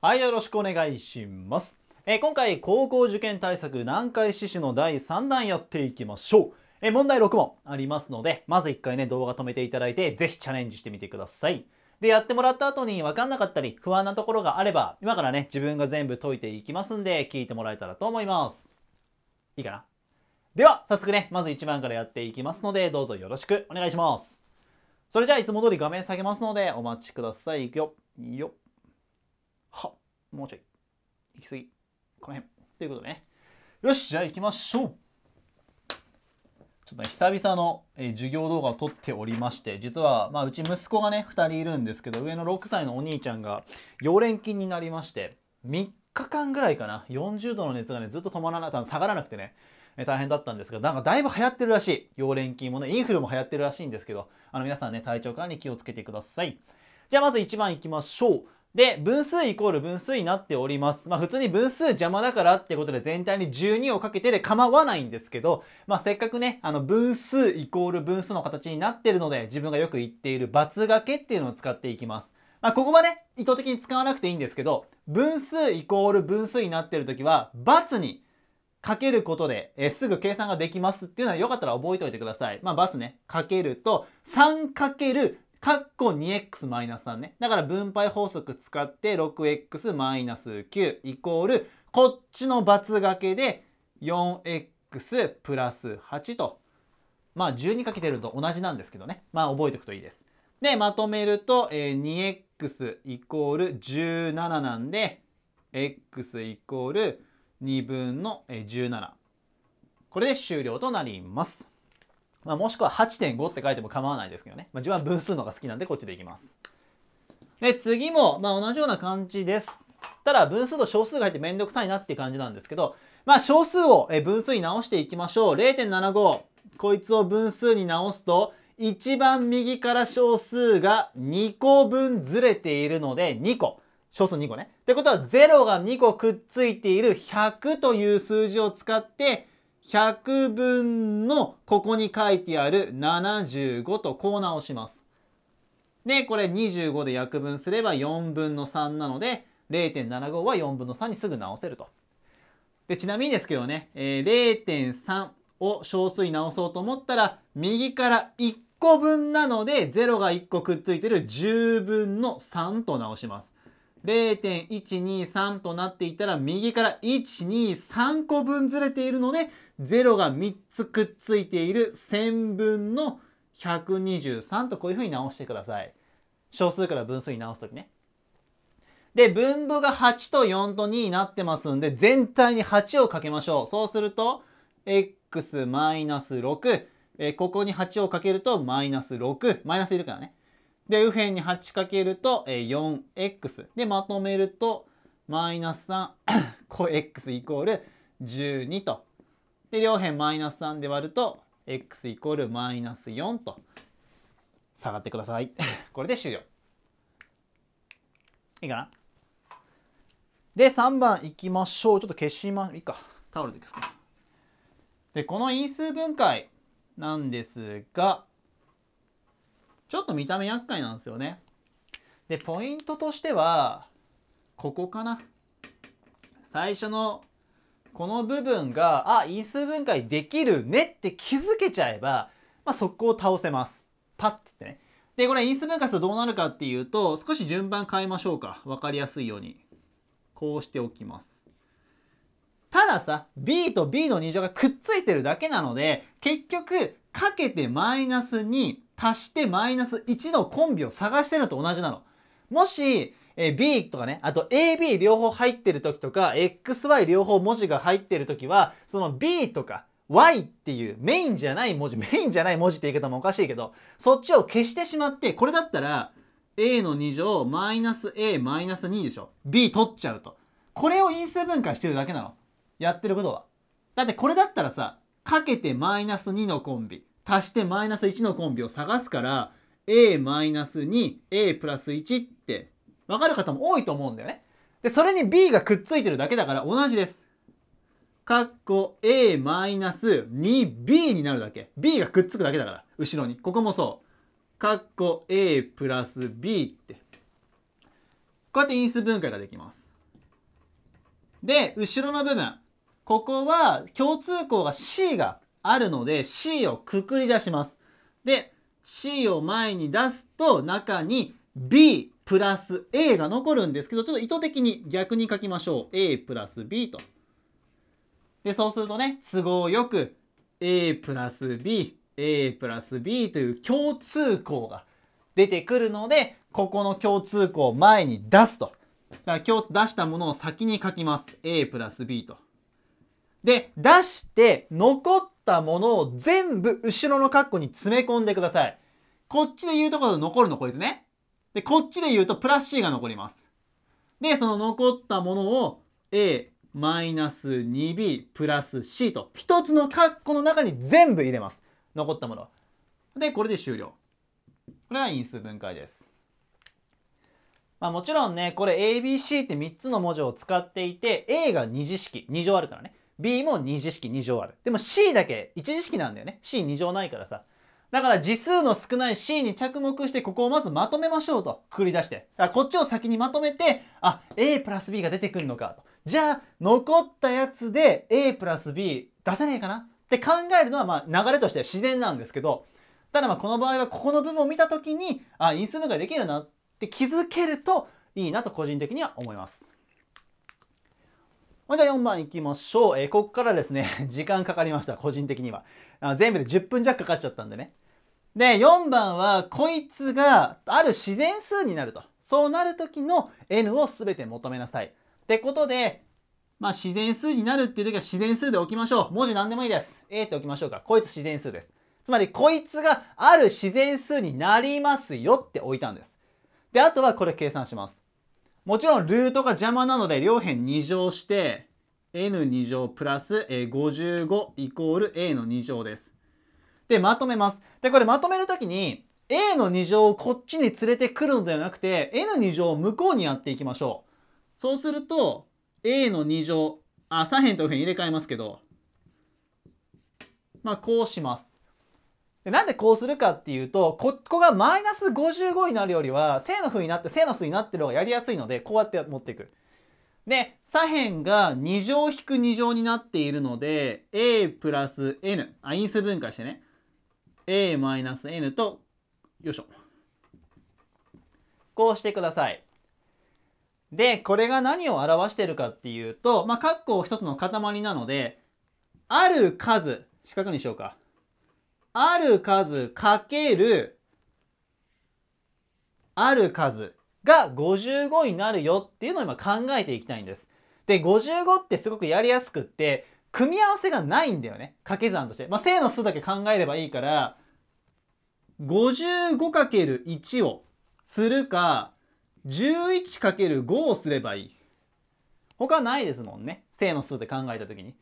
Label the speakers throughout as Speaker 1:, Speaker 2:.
Speaker 1: はいよろしくお願いします、えー、今回高校受験対策南海四種の第3弾やっていきましょうえー、問題6問ありますのでまず1回ね動画止めていただいて是非チャレンジしてみてくださいでやってもらった後に分かんなかったり不安なところがあれば今からね自分が全部解いていきますんで聞いてもらえたらと思いますいいかなでは早速ねまず1番からやっていきますのでどうぞよろしくお願いしますそれじゃあいつも通り画面下げますのでお待ちくださいいくよよっはもうちょい。行き過ぎ。この辺。ということでね。よし、じゃあ行きましょうちょっとね、久々の、えー、授業動画を撮っておりまして、実は、まあ、うち息子がね、2人いるんですけど、上の6歳のお兄ちゃんが、溶連菌になりまして、3日間ぐらいかな、40度の熱がね、ずっと止まらなくて、下がらなくてね、えー、大変だったんですが、なんかだいぶ流行ってるらしい。溶連菌もね、インフルも流行ってるらしいんですけど、あの、皆さんね、体調管理気をつけてください。じゃあ、まず1番いきましょう。で、分数イコール分数になっております。まあ普通に分数邪魔だからってことで全体に12をかけてで構わないんですけど、まあせっかくね、あの分数イコール分数の形になってるので、自分がよく言っている罰掛けっていうのを使っていきます。まあ、ここはね、意図的に使わなくていいんですけど、分数イコール分数になってる時は、×にかけることで、えすぐ計算ができますっていうのはよかったら覚えておいてください。まあ、×ね、かけると、3るかっ 2x-3 ね。だから分配法則使って 6x-9 イコールこっちの罰掛けで 4x プラス8と。まあ12かけてると同じなんですけどね。まあ覚えておくといいです。で、まとめると、2x イコール17なんで、x イコール2分の17。これで終了となります。まあ、もしくは8.5って書いても構わないですけどね。まあ、自分は分数の方が好きなんでこっちでいきます。で、次も、まあ、同じような感じです。ただ、分数と小数が入ってめんどくさいなっていう感じなんですけど、まあ、小数を分数に直していきましょう。0.75。こいつを分数に直すと、一番右から小数が2個分ずれているので、2個。小数2個ね。ってことは0が2個くっついている100という数字を使って100分のここに書いてある75とこう直します。で、これ25で約分すれば4分の3なので、0.75は4分の3にすぐ直せると。で、ちなみにですけどね、えー、0.3を小数に直そうと思ったら、右から1個分なので、0が1個くっついてる10分の3と直します。0.123となっていたら右から123個分ずれているので0が3つくっついている1000分の123とこういうふうに直してください。小数から分数に直すときね。で、分母が8と4と2になってますんで、全体に8をかけましょう。そうすると、x マイナス6、えここに8をかけるとマイナス6、マイナスいるからね。で、右辺に8かけると、え 4x。で、まとめると、マイナス3、こ x イコール12と。で、両辺マイナス3で割ると、x イコールマイナス4と。下がってください。これで終了。いいかなで、3番いきましょう。ちょっと消しま、いいか。タオルでいすか。で、この因数分解なんですが、ちょっと見た目厄介なんですよね。で、ポイントとしては、ここかな。最初のこの部分が、あ、因数分解できるねって気づけちゃえば、まあ、速攻倒せます。パッってね。で、これ因数分解するとどうなるかっていうと、少し順番変えましょうか。わかりやすいように。こうしておきます。たださ、b と b の2乗がくっついてるだけなので、結局、かけてマイナス2、足してマイナス1のコンビを探してるのと同じなの。もし、え B とかね、あと AB 両方入ってる時とか、XY 両方文字が入ってる時は、その B とか Y っていうメインじゃない文字、メインじゃない文字って言い方もおかしいけど、そっちを消してしまって、これだったら、A の2乗、マイナス A、マイナス2でしょ。B 取っちゃうと。これを因数分解してるだけなの。やってることは。だってこれだったらさ、かけてマイナス2のコンビ、足してマイナス1のコンビを探すから a マイナス 2a プラス1って分かる方も多いと思うんだよね。でそれに b がくっついてるだけだから同じです。かっこ a マイナス 2b になるだけ b がくっつくだけだから後ろにここもそうかっこ a プラス b ってこうやって因数分解ができますで後ろの部分ここは共通項が c があるので C をくくり出します。で C を前に出すと中に B プラス A が残るんですけどちょっと意図的に逆に書きましょう A プラス B と。でそうするとね都合よく A プラス BA プラス B という共通項が出てくるのでここの共通項を前に出すと。だから今日出したものを先に書きます。A プラス B と。で出して残っったものを全部後ろの括弧に詰め込んでください。こっちで言うところ残るのこいつね。で、こっちで言うとプラス C が残ります。で、その残ったものを A、マイナス 2B プラス C と1つの括弧の中に全部入れます。残ったもので、これで終了。これが因数分解です。まあもちろんね、これ ABC って3つの文字を使っていて、A が2次式、2乗あるからね。B も2次式2乗ある。でも C だけ1次式なんだよね。C2 乗ないからさ。だから次数の少ない C に着目してここをまずまとめましょうと繰り出して。こっちを先にまとめて、あ、A プラス B が出てくるのかと。じゃあ残ったやつで A プラス B 出せねえかなって考えるのはまあ流れとしては自然なんですけど、ただまあこの場合はここの部分を見た時に、あ、因数分解できるなって気づけるといいなと個人的には思います。まあ、じゃあ4番いきましょう。えー、ここからですね、時間かかりました、個人的には。あ全部で10分弱かかっちゃったんでね。で、4番は、こいつがある自然数になると。そうなる時の n を全て求めなさい。ってことで、まあ、自然数になるっていう時は自然数で置きましょう。文字何でもいいです。A って置きましょうか。こいつ自然数です。つまり、こいつがある自然数になりますよって置いたんです。で、あとはこれ計算します。もちろんルートが邪魔なので両辺2乗して n2 乗プラス55イコール a の2乗です。で、まとめます。で、これまとめるときに a の2乗をこっちに連れてくるのではなくて n2 乗を向こうにやっていきましょう。そうすると a の2乗、あ、左辺と右辺入れ替えますけど、まあこうします。でなんでこうするかっていうと、ここがマイナス55になるよりは、正の負になって、正の数になってる方がやりやすいので、こうやって持っていく。で、左辺が2乗引く2乗になっているので、a プラス n、あ、因数分解してね。a マイナス n と、よいしょ。こうしてください。で、これが何を表してるかっていうと、まあ、括弧一つの塊なので、ある数、四角にしようか。ある数かけるある数が55になるよっていうのを今考えていきたいんです。で、55ってすごくやりやすくって、組み合わせがないんだよね。掛け算として。まあ、正の数だけ考えればいいから、55×1 をするか、11×5 をすればいい。他ないですもんね。正の数で考えた時に。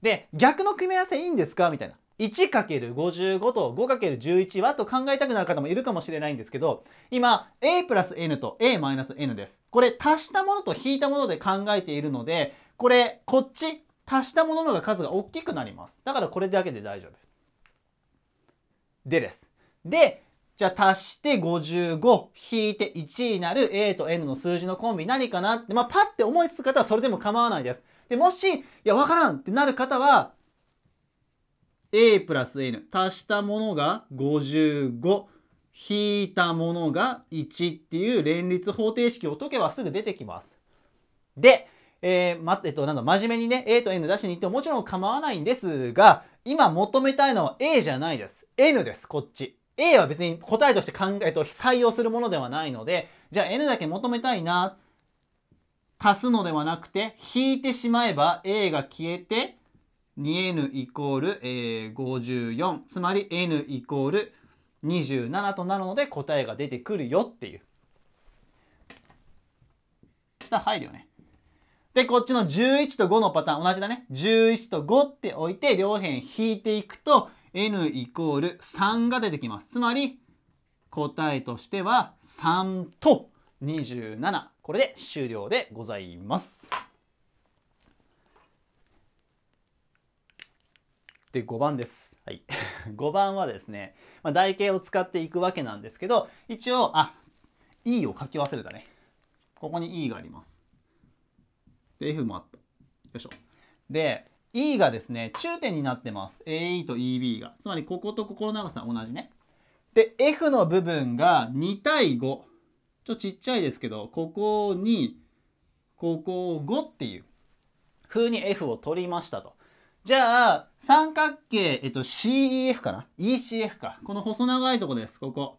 Speaker 1: で、逆の組み合わせいいんですかみたいな。1×55 と 5×11 はと考えたくなる方もいるかもしれないんですけど、今、a プラス n と a マイナス n です。これ足したものと引いたもので考えているので、これ、こっち、足したもののが数が大きくなります。だからこれだけで大丈夫。でです。で、じゃあ足して55、引いて1になる a と n の数字のコンビ何かなって、まあパッて思いつく方はそれでも構わないです。で、もし、いや、わからんってなる方は、a プラス n 足したものが55引いたものが1っていう連立方程式を解けばすぐ出てきます。で、えー、ま、えっと、なんだ、真面目にね、A と N 出しに行ってももちろん構わないんですが、今求めたいのは A じゃないです。N です、こっち。A は別に答えとして考えと採用するものではないので、じゃあ N だけ求めたいな、足すのではなくて、引いてしまえば A が消えて、2n イコール、えー、54つまり n イコール27となるので答えが出てくるよっていう下入るよねでこっちの11と5のパターン同じだね11と5って置いて両辺引いていくと n イコール3が出てきますつまり答えとしては3と27これで終了でございます。っ5番です。はい、5 番はですね、まあ、台形を使っていくわけなんですけど、一応、あ、E を書き忘れたね。ここに E があります。で、F もあった。よいしょ。で、E がですね、中点になってます。AE と EB が。つまり、こことここの長さ同じね。で、F の部分が2対5。ちょっとちっちゃいですけど、ここに、ここを5っていう風に F を取りましたと。じゃあ、三角形、えっと、CEF かな ?ECF か。この細長いとこです、ここ。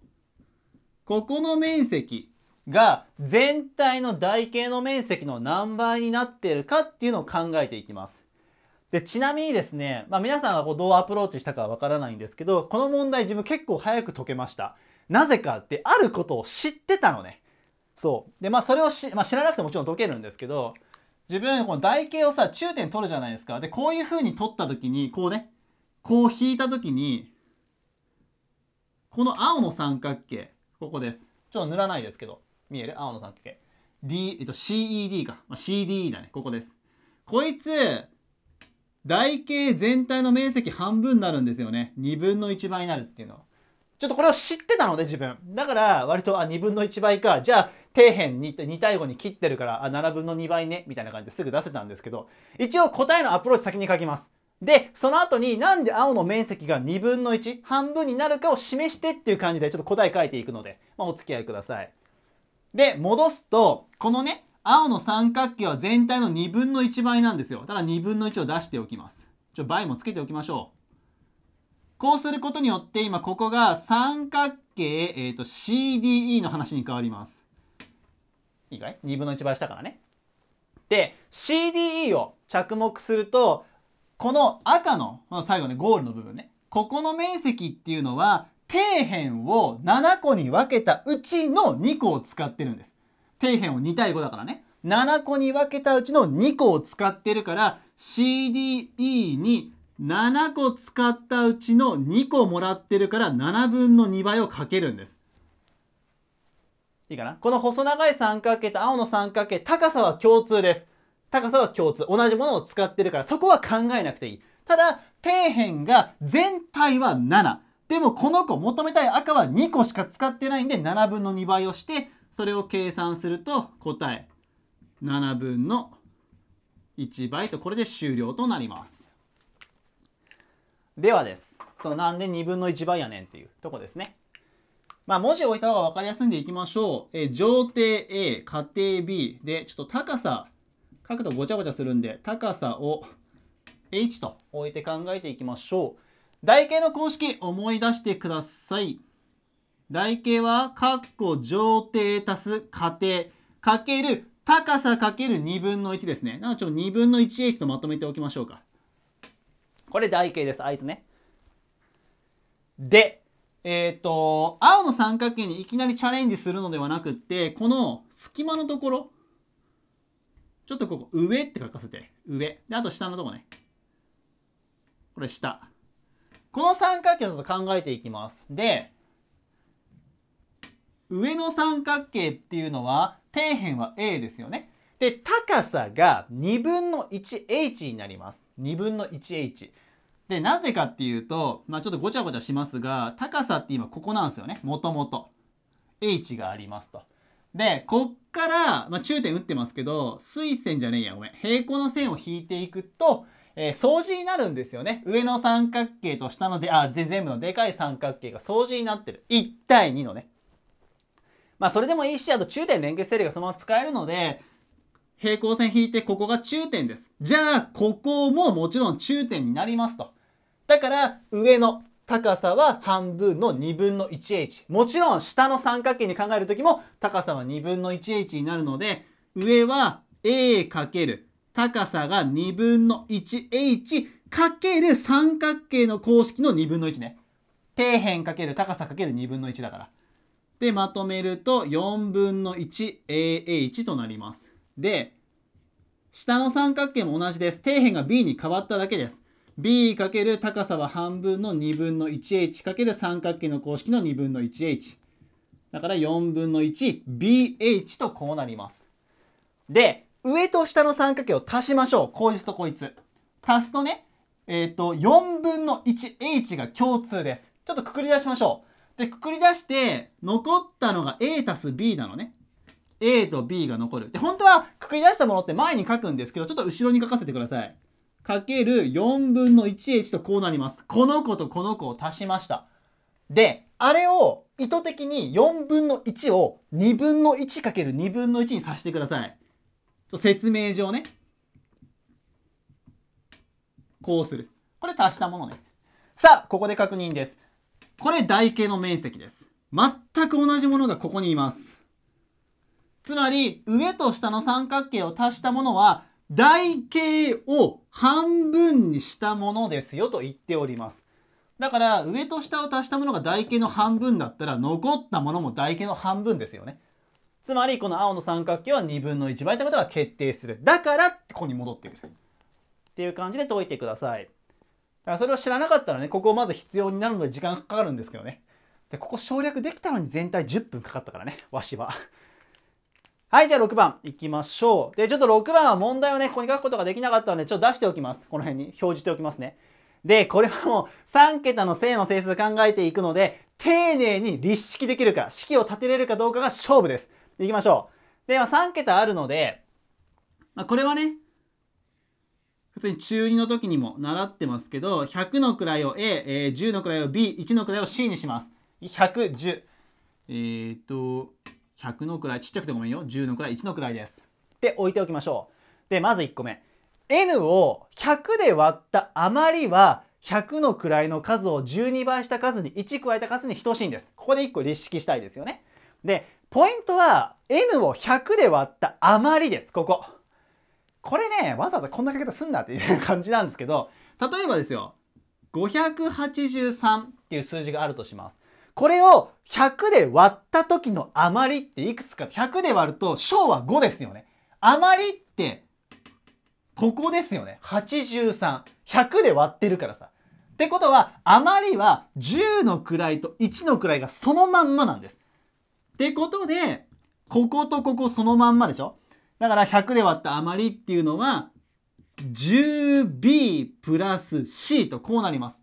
Speaker 1: ここの面積が全体の台形の面積の何倍になっているかっていうのを考えていきます。で、ちなみにですね、まあ、皆さんがこうどうアプローチしたかはわからないんですけど、この問題自分結構早く解けました。なぜかってあることを知ってたのね。そう。で、まあそれをし、まあ、知らなくてもちろん解けるんですけど、自分この台形をさ中点取るじゃないですかでこういう風に取った時にこうねこう引いた時にこの青の三角形ここですちょっと塗らないですけど見える青の三角形 D、えっと、CED か、まあ、CDE だねここですこいつ台形全体の面積半分になるんですよね2分の1倍になるっていうのはちょっとこれを知ってたので自分。だから割とあ2分の1倍か。じゃあ底辺に、2対5に切ってるからあ7分の2倍ねみたいな感じですぐ出せたんですけど一応答えのアプローチ先に書きます。で、その後になんで青の面積が2分の1半分になるかを示してっていう感じでちょっと答え書いていくので、まあ、お付き合いください。で、戻すとこのね青の三角形は全体の2分の1倍なんですよ。ただ2分の1を出しておきます。ちょ倍もつけておきましょう。こうすることによって今ここが三角形、えーと、CDE の話に変わります。いいかい ?2 分の1倍したからね。で CDE を着目するとこの赤の、この最後ねゴールの部分ねここの面積っていうのは底辺を7個に分けたうちの2個を使ってるんです。底辺を2対5だからね7個に分けたうちの2個を使ってるから CDE に7個使ったうちの2個もらってるから7分の2倍をかけるんです。いいかなこの細長い三角形と青の三角形、高さは共通です。高さは共通。同じものを使ってるから、そこは考えなくていい。ただ、底辺が全体は7。でもこの子求めたい赤は2個しか使ってないんで7分の2倍をしてそれを計算すると答え7分の1倍とこれで終了となります。ではです。そのなんで2分の1倍やねんっていうとこですね。まあ文字を置いた方が分かりやすいんでいきましょう。え上底 A、下底 B で、ちょっと高さ、書くとごちゃごちゃするんで、高さを H と置いて考えていきましょう。台形の公式思い出してください。台形は、括弧上底足す下底かける高さかける2分の1ですね。なのでちょっと2分の 1H とまとめておきましょうか。これ台形です、あいつね。で、えっ、ー、と、青の三角形にいきなりチャレンジするのではなくって、この隙間のところ、ちょっとここ、上って書かせて、上。で、あと下のとこね。これ下。この三角形をちょっと考えていきます。で、上の三角形っていうのは、底辺は A ですよね。で、高さが2分の 1H になります。2分の 1h。で、なぜかっていうと、まあ、ちょっとごちゃごちゃしますが、高さって今ここなんですよね。もともと。h がありますと。で、こっから、まあ、中点打ってますけど、垂線じゃねえや、ごめん。平行の線を引いていくと、えー、相似になるんですよね。上の三角形と下ので、あ、全部のでかい三角形が相似になってる。1対2のね。まあ、それでもいいし、あと中点連結定理がそのまま使えるので、平行線引いてここが中点です。じゃあここももちろん中点になりますと。だから上の高さは半分の2分の 1h。もちろん下の三角形に考える時も高さは2分の 1h になるので上は a かける高さが2分の 1h かける三角形の公式の2分の1ね。底辺かける高さかける2分の1だから。でまとめると4分の 1ah となります。で、下の三角形も同じです。底辺が b に変わっただけです。b かける高さは半分の2分の 1h かける三角形の公式の2分の 1h。だから4分の 1bh とこうなります。で、上と下の三角形を足しましょう。こいつとこいつ。足すとね、えっ、ー、と、4分の 1h が共通です。ちょっとくくり出しましょう。で、くくり出して、残ったのが a たす b なのね。A と B が残る。で、本当は書き出したものって前に書くんですけど、ちょっと後ろに書かせてください。かける4分の 1h とこうなります。この子とこの子を足しました。で、あれを意図的に4分の1を2分の1かける2分の1にさしてください。ちょ説明上ね。こうする。これ足したものね。さあ、ここで確認です。これ台形の面積です。全く同じものがここにいます。つまり上と下の三角形を足したものは台形を半分にしたものですよと言っております。だから上と下を足したものが台形の半分だったら残ったものも台形の半分ですよね。つまりこの青の三角形は2分の1倍ということが決定する。だからここに戻ってくる。っていう感じで解いてください。だからそれを知らなかったらね、ここをまず必要になるので時間がかかるんですけどね。で、ここ省略できたのに全体10分かかったからね、わしは。はい、じゃあ6番いきましょう。で、ちょっと6番は問題をね、ここに書くことができなかったので、ちょっと出しておきます。この辺に表示しておきますね。で、これはもう3桁の正の整数考えていくので、丁寧に立式できるか、式を立てれるかどうかが勝負です。いきましょう。で、まあ、3桁あるので、まあ、これはね、普通に中2の時にも習ってますけど、100の位を A、えー、10の位を B、1の位を C にします。110。えー、っと、100の位、ちっちゃくてごめんよ、10の位、1の位です。で、置いておきましょう。で、まず1個目。n を100で割った余りは、100の位の数を12倍した数に1加えた数に等しいんです。ここで1個立式したいですよね。で、ポイントは n を100で割った余りです。ここ。これね、わざわざこんな書き方すんなっていう感じなんですけど、例えばですよ、583っていう数字があるとします。これを100で割った時の余りっていくつか、100で割ると小は5ですよね。余りって、ここですよね。83。100で割ってるからさ。ってことは、余りは10の位と1の位がそのまんまなんです。ってことで、こことここそのまんまでしょだから100で割った余りっていうのは 10b プラス c とこうなります。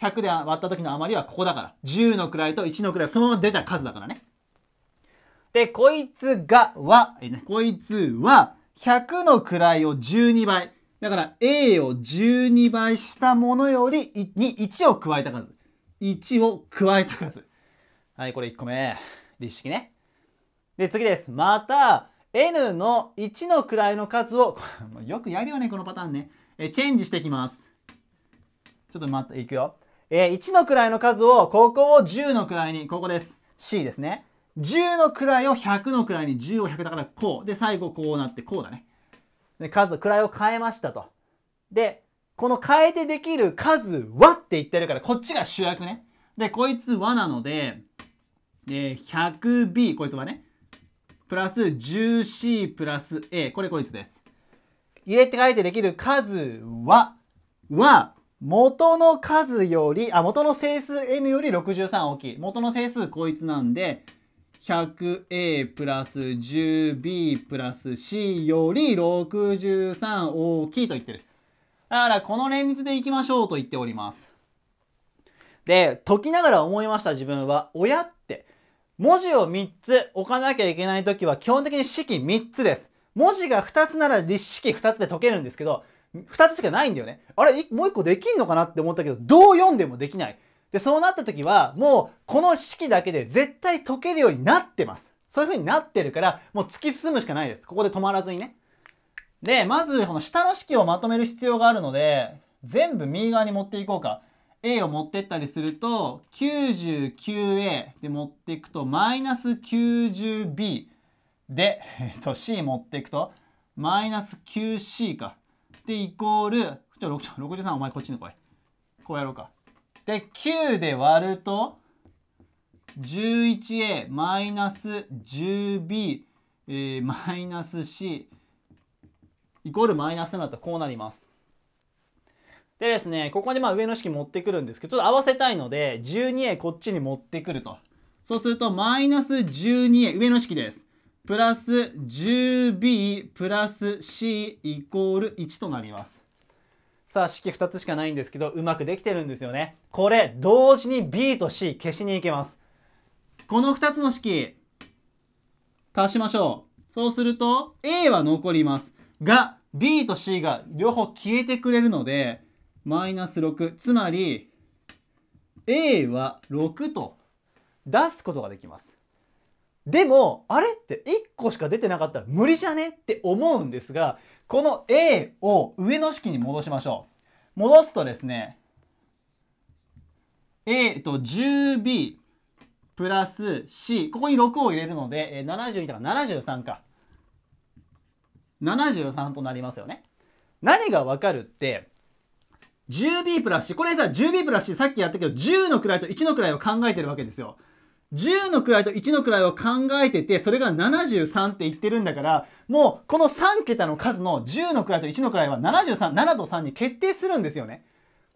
Speaker 1: 100で割った時の余りはここだから。10の位と1の位、そのまま出た数だからね。で、こいつがは、えね、こいつは100の位を12倍。だから A を12倍したものよりに1を加えた数。1を加えた数。はい、これ1個目。立式ね。で、次です。また、n の1の位の数を、よくやるよね、このパターンね。え、チェンジしていきます。ちょっと待って、いくよ。えー、1の位の数をここを10の位にここです C ですね10の位を100の位に10を100だからこうで最後こうなってこうだねで数位を変えましたとでこの変えてできる数はって言ってるからこっちが主役ねでこいつはなので、えー、100b こいつはねプラス 10c プラス a これこいつです入れて書いてできる数はは元の数より、あ、元の整数 n より63大きい。元の整数こいつなんで、100a プラス 10b プラス c より63大きいと言ってる。だからこの連立でいきましょうと言っております。で、解きながら思いました自分は、親って、文字を3つ置かなきゃいけない時は基本的に式3つです。文字が2つなら立式2つで解けるんですけど、二つしかないんだよね。あれ、もう一個できんのかなって思ったけど、どう読んでもできない。で、そうなった時は、もうこの式だけで絶対解けるようになってます。そういう風になってるから、もう突き進むしかないです。ここで止まらずにね。で、まずこの下の式をまとめる必要があるので、全部右側に持っていこうか。A を持ってったりすると 99A で持っていくとマイナス 90B で、えっと、C 持っていくとマイナス 9C かで、イコール、ちょ、63、お前こっちに来い。こうやろうか。で、9で割ると、11a マイナス 10b、えー、マイナス c イコールマイナス7とこうなります。でですね、ここにまあ上の式持ってくるんですけど、ちょっと合わせたいので、12a こっちに持ってくると。そうすると、マイナス 12a、上の式です。プラス 10b プラス c イコール1となりますさあ式2つしかないんですけどうまくできてるんですよねこれ同時に b と c 消しに行けますこの2つの式足しましょうそうすると a は残りますが b と c が両方消えてくれるのでマイナス6つまり a は6と出すことができますでも、あれって1個しか出てなかったら無理じゃねって思うんですが、この A を上の式に戻しましょう。戻すとですね、A と 10B プラス C、ここに6を入れるので、72とか73か。73となりますよね。何がわかるって、10B プラス C、これさ、10B プラス C さっきやったけど、10の位と1の位を考えてるわけですよ。10の位と1の位を考えてて、それが73って言ってるんだから、もうこの3桁の数の10の位と1の位は73、7と3に決定するんですよね。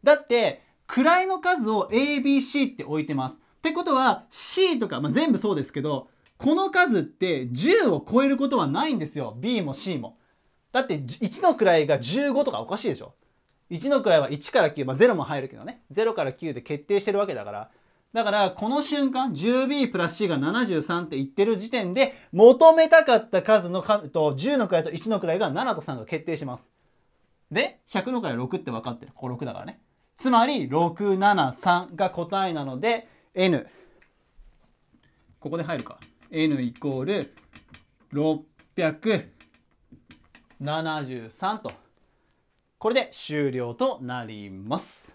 Speaker 1: だって、位の数を ABC って置いてます。ってことは C とか、まあ、全部そうですけど、この数って10を超えることはないんですよ。B も C も。だって1の位が15とかおかしいでしょ。1の位は1から9、まあ、0も入るけどね。0から9で決定してるわけだから、だからこの瞬間 10b プラス c が73って言ってる時点で求めたかった数の数と10の位と1の位が7と3が決定します。で100の位6って分かってる。ここ6だからね。つまり673が答えなので n ここで入るか。n イコール673とこれで終了となります。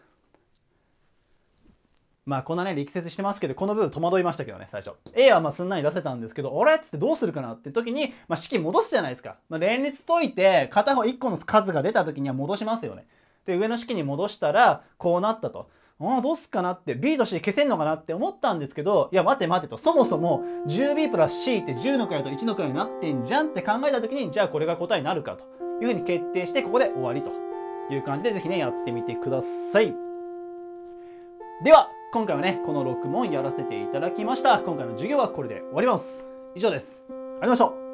Speaker 1: まあこんなね力説してますけどこの部分戸惑いましたけどね最初 A はまあすんなり出せたんですけどあれっつってどうするかなって時に、まあ、式戻すじゃないですか、まあ、連立解いて片方1個の数が出た時には戻しますよねで上の式に戻したらこうなったとああどうすっかなって B と C 消せんのかなって思ったんですけどいや待て待てとそもそも 10B プラス C って10の位と1の位になってんじゃんって考えた時にじゃあこれが答えになるかというふうに決定してここで終わりという感じでぜひねやってみてくださいでは今回はね、この6問やらせていただきました。今回の授業はこれで終わります。以上です。ありがとうございました。